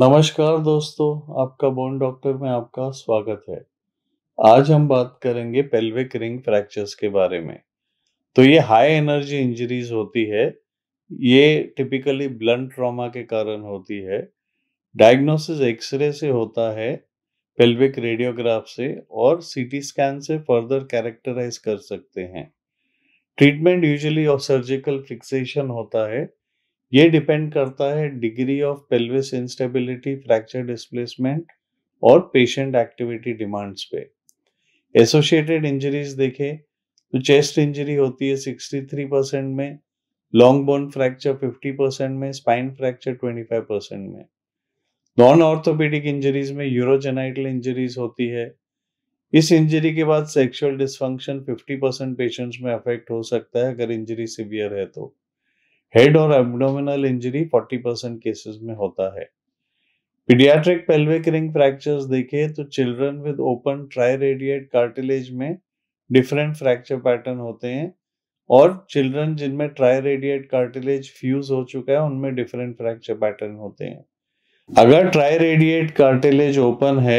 नमस्कार दोस्तों आपका बोन डॉक्टर में आपका स्वागत है आज हम बात करेंगे पेल्विक रिंग फ्रैक्चर्स के बारे में तो ये हाई एनर्जी इंजरीज होती है ये टिपिकली ब्लंट ट्रॉमा के कारण होती है डायग्नोसिस एक्सरे से होता है पेल्विक रेडियोग्राफ से और सीटी स्कैन से फर्दर कैरेक्टराइज कर सकते हैं treatment usually of surgical fixation होता है ये डिपेंड करता है degree of pelvis instability fracture displacement और पेशेंट एक्टिविटी डिमांड्स पे एसोसिएटेड इंजरीज देखें तो चेस्ट इंजरी होती है 63 परसेंट में लॉन्ग बोन फ्रैक्चर 50 परसेंट में स्पाइन फ्रैक्चर 25 परसेंट में नॉन ऑर्थोपेडिक इंजरीज में यूरोजेनाइटल इंजरीज होती है इस इंजरी के बाद सेक्सुअल डिसफंक्शन 50 परसेंट पेशेंट्स में अफेक्ट हो सकता है अगर इंजरी सिवियर है तो हेड और एब्डोमिनल इंजरी 40 परसेंट केसेस में होता है पीडियाट्रिक पेल्विक रिंग फ्रैक्चर्स देखे तो children with open triradiate cartilage में डिफरेंट फ्रैक्चर पैटर्न होते हैं और चिल्ड्रन जिनमें ट्राई रेडिएट कार्टिलेज फ्यूज हो चुका है उनमें डिफरेंट फ्रैक्चर पैटर्न होते हैं अगर ट्राई रेडिएट कार्टिलेज ओपन है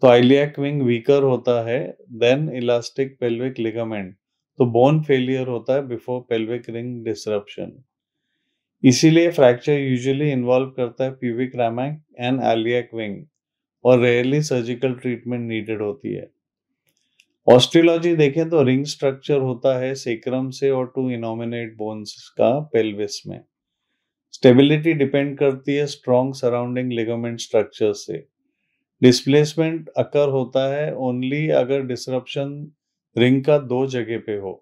तो आइलियक विंग वीकर होता है देन इलास्टिक पेल्विक लिगामेंट तो बोन फेलियर होता है बिफोर पेल्विक रिंग डिसरप्शन इसीलिए फ्रैक्चर यूजुअली इन्वॉल्व करता है pubic rami and iliac wing और रेयरली सर्जिकल ट्रीटमेंट नीडेड होती है ऑस्ट्रियोलॉजी देखें तो रिंग स्ट्रक्चर होता है सेक्रम से और टू इनोमिनेट बोन्स का पेल्विस में स्टेबिलिटी डिपेंड करती है स्ट्रॉन्ग सराउंडिंग लिगामेंट स्ट्रक्चर से डिस्प्लेसमेंट अकर होता है ओनली अगर डिसरप्शन रिंग का दो जगह पे हो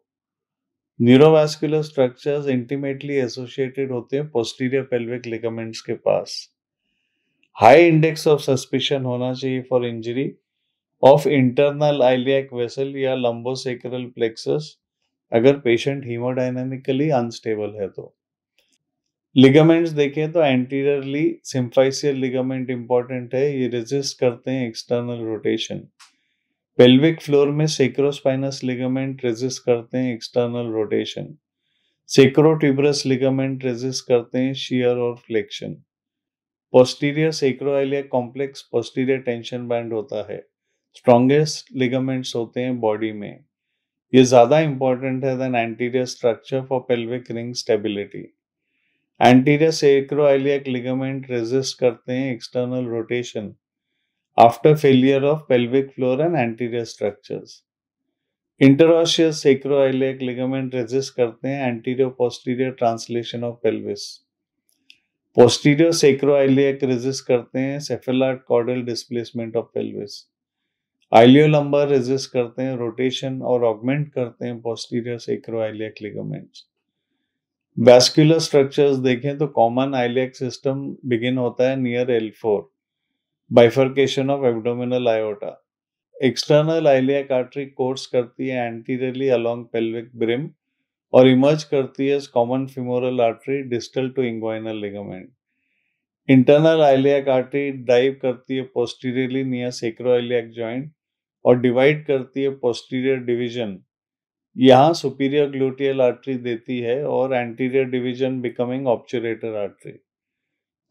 न्यूरोवास्कुलर स्ट्रक्चर्स इंटीमेटली एसोसिएटेड होते हैं पोस्टीरियर पेल्विक लिगामेंट्स के पास हाई इंडेक्स ऑफ सस्पिशन होना चाहिए for injury of internal iliac vessel या लंबोसेक्रल प्लेक्सस अगर पेशेंट हीमोडाइनमिकली अनस्टेबल है तो लिगामेंट्स देखें तो एंटीरियरली सिंफाइसियल लिगामेंट इंपॉर्टेंट है ये रेजिस्ट करते हैं एक्सटर्नल रोटेशन पेल्विक फ्लोर में सेक्रोस्पाइनस लिगामेंट रेजिस्ट करते हैं external rotation sacrotuberous ligament resist करते हैं शियर और flexion posterior ilia complex posterior tension band होता है स्ट्रॉन्गेस्ट लिगामेंट्स होते हैं बॉडी में ये ज़्यादा इंपॉर्टेंट है then anterior structure for pelvic ring stability anterior sacroiliac ligament resist करते हैं external rotation after failure of pelvic floor and anterior structures interosseous sacroiliac ligament resist करते हैं anterior posterior translation of pelvis posterior sacroiliac resist करते हैं cephalad caudal displacement of pelvis iliolumbar resist करते हैं rotation और augment करते हैं posterior sacroiliac ligaments vascular structures देखें तो कॉमन आइलियक सिस्टम बिगिन होता है near L four bifurcation of abdominal aorta external iliac artery course करती है एंटीरियरली अलोंग पेल्विक ब्रिम और इमर्ज करती है common femoral artery distal to inguinal ligament internal iliac artery dive करती है posteriorly near sacroiliac joint और divide करती है पोस्टीरियर डिवीजन यहाँ सुपीरियर ग्लूटियल आर्टरी देती है और anterior division becoming obturator artery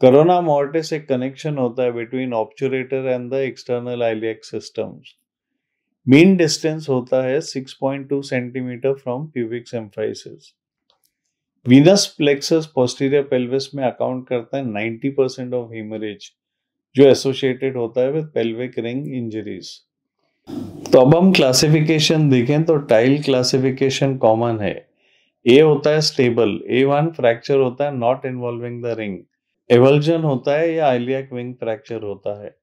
corona mortis एक कनेक्शन होता है between obturator and the external iliac systems mean distance होता है 6.2 centimetre from pubic symphysis venous plexus posterior pelvis में अकाउंट करता है 90 परसेंट ऑफ हीमरेज जो एसोसिएटेड होता है विद पेल्विक रिंग इंजरीज तो अब हम क्लासिफिकेशन देखें तो टाइल क्लासिफिकेशन कॉमन है ए होता है स्टेबल ए वन फ्रैक्चर होता है not involving the ring avulsion होता है या आइलियक विंग फ्रैक्चर होता है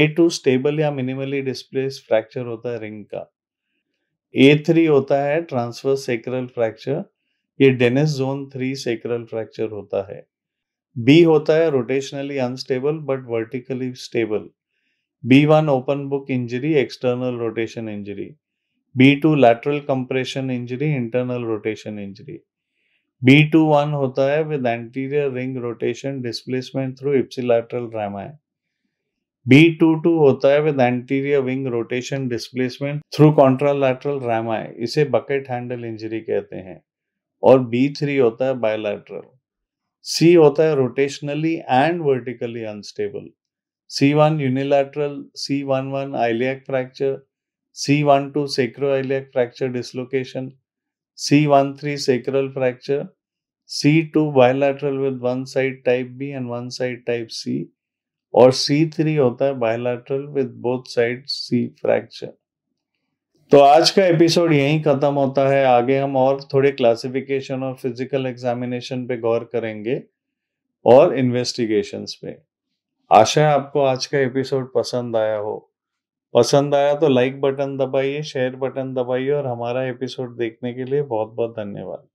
ए टू स्टेबल या मिनिमली डिस्प्लेस फ्रैक्चर होता है रिंग का ए थ्री होता है ट्रांसफर सेक्रल फ्रैक्चर ये Denis zone three sacral fracture होता है बी होता है rotationally unstable but vertically stable B one open book injury external rotation injury B two lateral compression injury internal rotation injury B two one होता है with anterior ring rotation displacement through ipsilateral rami B two two होता है with anterior wing rotation displacement through contralateral rami इसे bucket handle injury कहते हैं और B three होता है बायोलैटरल सी होता है rotationally and vertically unstable C1 unilateral C11 iliac fracture, C12 sacroiliac fracture dislocation, C13 sacral fracture, C2 bilateral with one side type B and one side type C, और C3 होता है bilateral with both sides C fracture. तो आज का episode यही खत्म होता है आगे हम और थोड़े क्लासिफिकेशन और फिजिकल एग्जामिनेशन पे गौर करेंगे और इन्वेस्टिगेशंस पे आशा है आपको आज का एपिसोड पसंद आया हो पसंद आया तो लाइक बटन दबाइए शेयर बटन दबाइए और हमारा एपिसोड देखने के लिए बहुत बहुत धन्यवाद